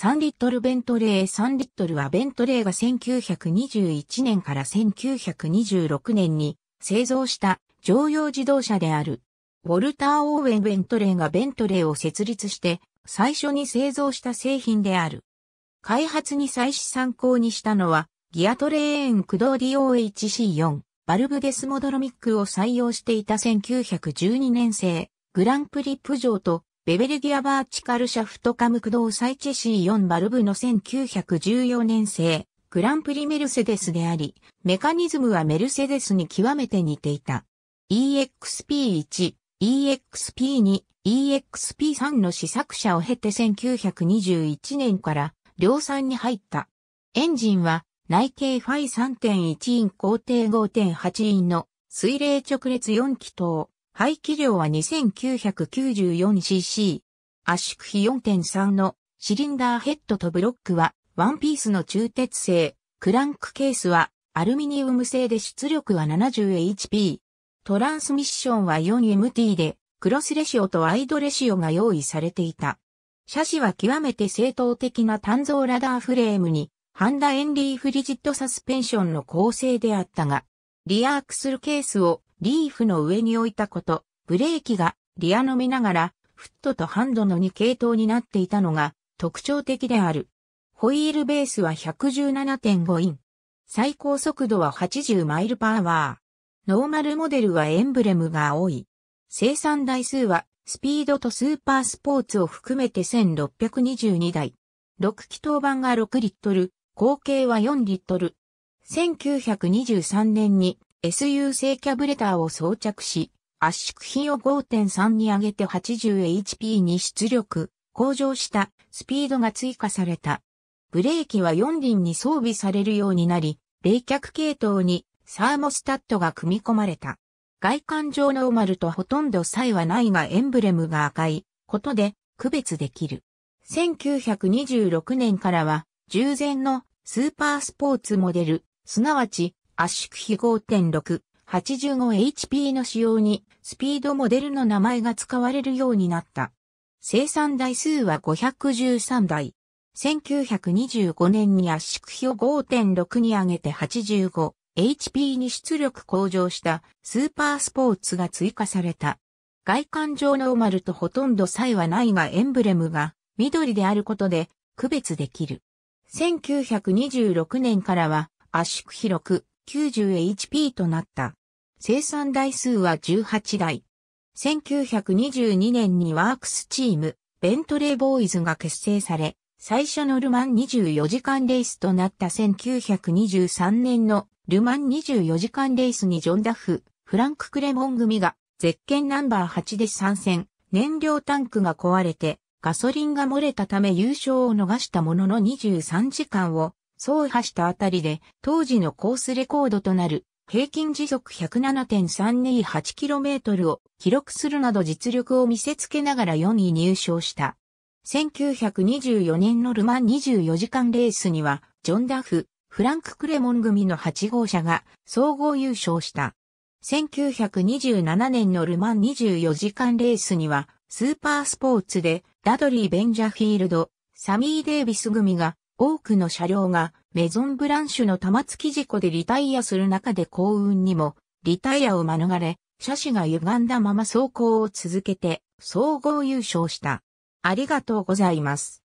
3リットルベントレー3リットルはベントレーが1921年から1926年に製造した乗用自動車である。ウォルター・オーウェン・ベントレーがベントレーを設立して最初に製造した製品である。開発に再資参考にしたのはギアトレーン駆動 DOHC4 バルブデスモドロミックを採用していた1912年製グランプリプジョーとベベルギアバーチカルシャフトカム駆動サイチェシー4バルブの1914年製、グランプリメルセデスであり、メカニズムはメルセデスに極めて似ていた。EXP1、EXP2、EXP3 の試作車を経て1921年から量産に入った。エンジンは内径ファイ3.1イン工程5.8インの水冷直列4気筒、排気量は 2994cc。圧縮比4.3のシリンダーヘッドとブロックはワンピースの中鉄製。クランクケースはアルミニウム製で出力は 70HP。トランスミッションは 4MT でクロスレシオとワイドレシオが用意されていた。車種は極めて正当的な単造ラダーフレームに、ハンダエンリーフリジットサスペンションの構成であったが、リアークスルケースをリーフの上に置いたこと、ブレーキがリアのみながら、フットとハンドの2系統になっていたのが特徴的である。ホイールベースは117.5イン。最高速度は80マイルパワー。ノーマルモデルはエンブレムが多い。生産台数はスピードとスーパースポーツを含めて1622台。6気筒版が6リットル、合計は4リットル。1923年に SU 製キャブレターを装着し、圧縮比を5.3に上げて 80HP に出力、向上したスピードが追加された。ブレーキは4輪に装備されるようになり、冷却系統にサーモスタットが組み込まれた。外観上ノーマルとほとんど差異はないがエンブレムが赤いことで区別できる。1926年からは従前のスーパースポーツモデル、すなわち圧縮比 5.685HP の仕様に、スピードモデルの名前が使われるようになった。生産台数は513台。1925年に圧縮比を5.6に上げて 85HP に出力向上したスーパースポーツが追加された。外観上のルとほとんど差異はないがエンブレムが緑であることで区別できる。1926年からは圧縮比6 90HP となった。生産台数は18台。1922年にワークスチーム、ベントレーボーイズが結成され、最初のルマン24時間レースとなった1923年のルマン24時間レースにジョン・ダフ、フランク・クレモン組が、ゼッケンナンバー8で参戦、燃料タンクが壊れて、ガソリンが漏れたため優勝を逃したものの23時間を走破したあたりで、当時のコースレコードとなる、平均時速 107.328km を記録するなど実力を見せつけながら4位入賞した。1924年のルマン24時間レースには、ジョン・ダフ、フランク・クレモン組の8号車が総合優勝した。1927年のルマン24時間レースには、スーパースポーツで、ダドリー・ベンジャフィールド、サミー・デイビス組が多くの車両がメゾンブランシュの玉突き事故でリタイアする中で幸運にもリタイアを免れ、車種が歪んだまま走行を続けて総合優勝した。ありがとうございます。